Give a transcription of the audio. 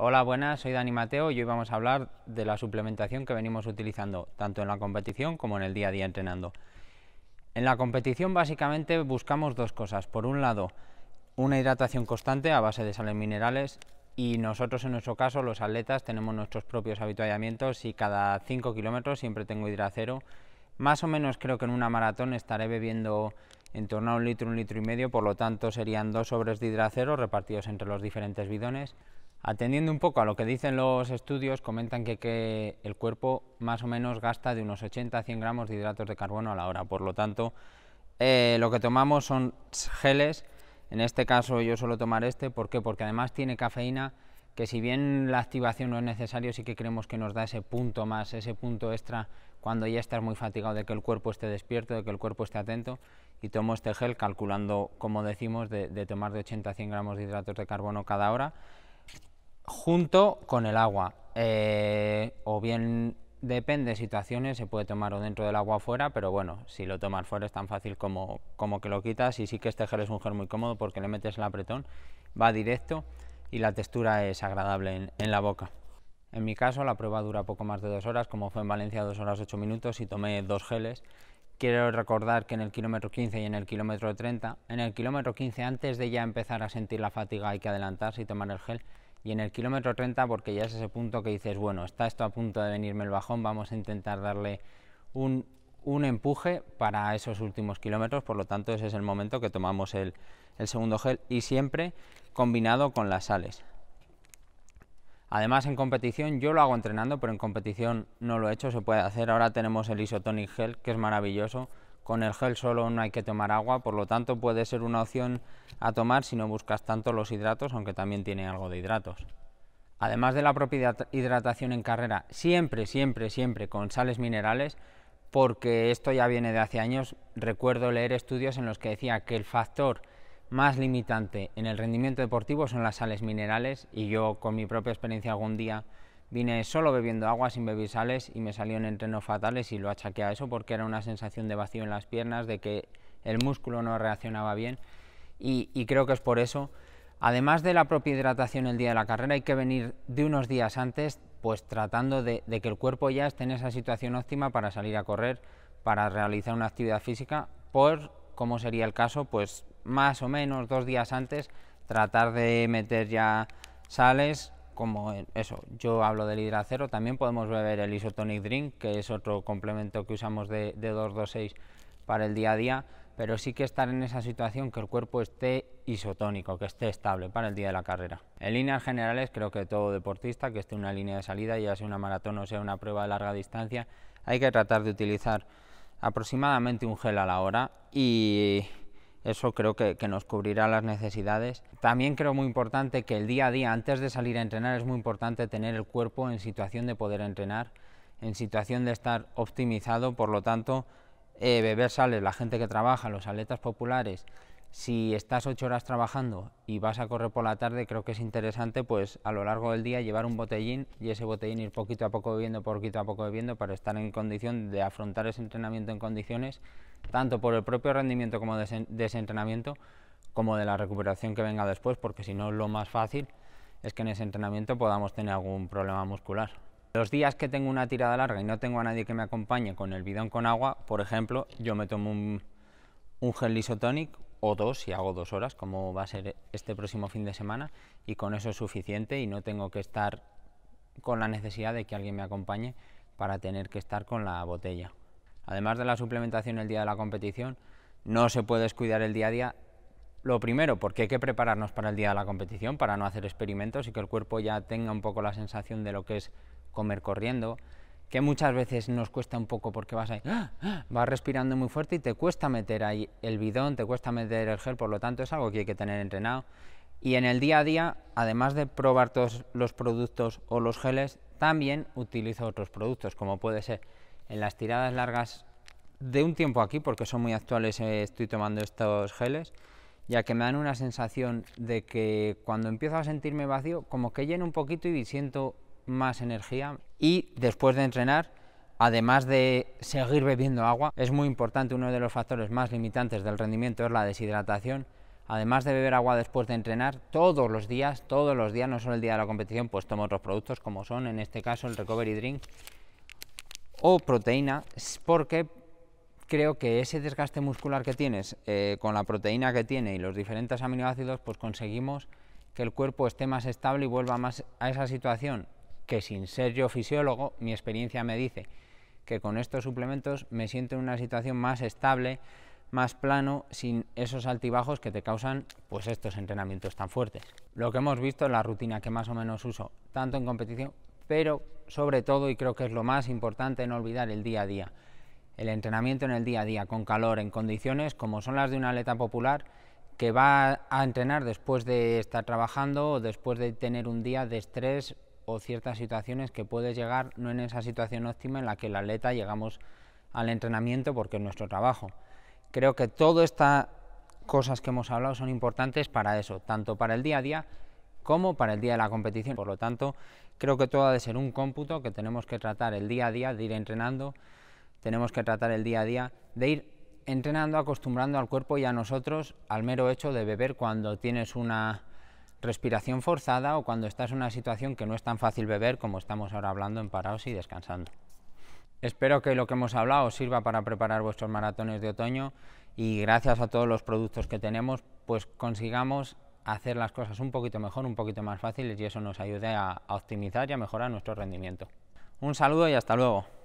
Hola, buenas, soy Dani Mateo y hoy vamos a hablar de la suplementación que venimos utilizando tanto en la competición como en el día a día entrenando. En la competición básicamente buscamos dos cosas. Por un lado, una hidratación constante a base de sales minerales y nosotros en nuestro caso, los atletas, tenemos nuestros propios habituallamientos y cada 5 kilómetros siempre tengo hidracero. Más o menos creo que en una maratón estaré bebiendo en torno a un litro, un litro y medio, por lo tanto serían dos sobres de hidracero repartidos entre los diferentes bidones. Atendiendo un poco a lo que dicen los estudios, comentan que, el cuerpo más o menos gasta de unos 80 a 100 gramos de hidratos de carbono a la hora. Por lo tanto, eh, lo que tomamos son geles. En este caso yo suelo tomar este. ¿Por qué? Porque además tiene cafeína que si bien la activación no es necesaria, sí que creemos que nos da ese punto más, ese punto extra cuando ya estás muy fatigado de que el cuerpo esté despierto, de que el cuerpo esté atento. Y tomo este gel calculando, como decimos, de, de tomar de 80 a 100 gramos de hidratos de carbono cada hora junto con el agua. Eh, o bien depende de situaciones, se puede tomar o dentro del agua o fuera, pero bueno, si lo tomas fuera es tan fácil como, como que lo quitas y sí que este gel es un gel muy cómodo porque le metes el apretón, va directo y la textura es agradable en, en la boca. En mi caso la prueba dura poco más de dos horas, como fue en Valencia dos horas ocho minutos y tomé dos geles. Quiero recordar que en el kilómetro 15 y en el kilómetro 30, en el kilómetro 15 antes de ya empezar a sentir la fatiga hay que adelantarse y tomar el gel, y en el kilómetro 30 porque ya es ese punto que dices, bueno, está esto a punto de venirme el bajón, vamos a intentar darle un, empuje para esos últimos kilómetros, por lo tanto ese es el momento que tomamos el, el segundo gel y siempre combinado con las sales. Además en competición, yo lo hago entrenando, pero en competición no lo he hecho, se puede hacer. Ahora tenemos el Isotonic Gel, que es maravilloso, con el gel solo no hay que tomar agua, por lo tanto puede ser una opción a tomar si no buscas tanto los hidratos, aunque también tiene algo de hidratos. Además de la propia hidratación en carrera, siempre, siempre, siempre con sales minerales, porque esto ya viene de hace años, recuerdo leer estudios en los que decía que el factor más limitante en el rendimiento deportivo son las sales minerales y yo con mi propia experiencia algún día Vine solo bebiendo agua sin beber sales y me salió en entrenos fatales y lo achaqué a eso porque era una sensación de vacío en las piernas, de que el músculo no reaccionaba bien y, creo que es por eso. Además de la propia hidratación el día de la carrera, hay que venir de unos días antes, pues tratando de, de que el cuerpo ya esté en esa situación óptima para salir a correr, para realizar una actividad física, por, como sería el caso, pues más o menos dos días antes, tratar de meter ya sales, como eso, yo hablo del hidracero, también podemos beber el Isotonic Drink, que es otro complemento que usamos de, 226 para el día a día, pero sí que estar en esa situación que el cuerpo esté isotónico, que esté estable para el día de la carrera. En líneas generales, creo que todo deportista que esté en una línea de salida, ya sea una maratón o sea una prueba de larga distancia, hay que tratar de utilizar aproximadamente un gel a la hora y eso creo que, nos cubrirá las necesidades. También creo muy importante que el día a día, antes de salir a entrenar, es muy importante tener el cuerpo en situación de poder entrenar, en situación de estar optimizado. Por lo tanto, eh, beber sales, la gente que trabaja, los atletas populares, si estás ocho horas trabajando y vas a correr por la tarde, creo que es interesante pues a lo largo del día llevar un botellín y ese botellín ir poquito a poco bebiendo, poquito a poco bebiendo para estar en condición de afrontar ese entrenamiento en condiciones, tanto por el propio rendimiento como de ese entrenamiento, como de la recuperación que venga después, porque si no lo más fácil es que en ese entrenamiento podamos tener algún problema muscular. Los días que tengo una tirada larga y no tengo a nadie que me acompañe con el bidón con agua, por ejemplo, yo me tomo un, un gel isotónico o dos, si hago dos horas, como va a ser este próximo fin de semana, y con eso es suficiente y no tengo que estar con la necesidad de que alguien me acompañe para tener que estar con la botella. Además de la suplementación el día de la competición, no se puede descuidar el día a día. Lo primero, porque hay que prepararnos para el día de la competición, para no hacer experimentos y que el cuerpo ya tenga un poco la sensación de lo que es comer corriendo, que muchas veces nos cuesta un poco porque vas ahí, ¡Ah! ¡Ah! vas respirando muy fuerte y te cuesta meter ahí el bidón, te cuesta meter el gel, por lo tanto es algo que hay que tener entrenado. Y en el día a día, además de probar todos los productos o los geles, también utilizo otros productos, como puede ser en las tiradas largas de un tiempo aquí, porque son muy actuales, eh, estoy tomando estos geles, ya que me dan una sensación de que cuando empiezo a sentirme vacío, como que lleno un poquito y siento más energía y después de entrenar, además de seguir bebiendo agua, es muy importante, uno de los factores más limitantes del rendimiento es la deshidratación. Además de beber agua después de entrenar, todos los días, todos los días, no solo el día de la competición, pues tomo otros productos como son, en este caso, el Recovery Drink o proteína, porque creo que ese desgaste muscular que tienes eh, con la proteína que tiene y los diferentes aminoácidos, pues conseguimos que el cuerpo esté más estable y vuelva más a esa situación que sin ser yo fisiólogo, mi experiencia me dice que con estos suplementos me siento en una situación más estable, más plano, sin esos altibajos que te causan pues estos entrenamientos tan fuertes. Lo que hemos visto es la rutina que más o menos uso, tanto en competición, pero sobre todo, y creo que es lo más importante, no olvidar el día a día. El entrenamiento en el día a día, con calor, en condiciones como son las de una atleta popular, que va a entrenar después de estar trabajando o después de tener un día de estrés o ciertas situaciones que puedes llegar no en esa situación óptima en la que el atleta llegamos al entrenamiento porque es nuestro trabajo. Creo que todas estas cosas que hemos hablado son importantes para eso, tanto para el día a día como para el día de la competición. Por lo tanto, creo que todo ha de ser un cómputo que tenemos que tratar el día a día de ir entrenando, tenemos que tratar el día a día de ir entrenando, acostumbrando al cuerpo y a nosotros al mero hecho de beber cuando tienes una respiración forzada o cuando estás en una situación que no es tan fácil beber como estamos ahora hablando en parados y descansando. Espero que lo que hemos hablado os sirva para preparar vuestros maratones de otoño y gracias a todos los productos que tenemos, pues consigamos hacer las cosas un poquito mejor, un poquito más fáciles y eso nos ayude a, a optimizar y a mejorar nuestro rendimiento. Un saludo y hasta luego.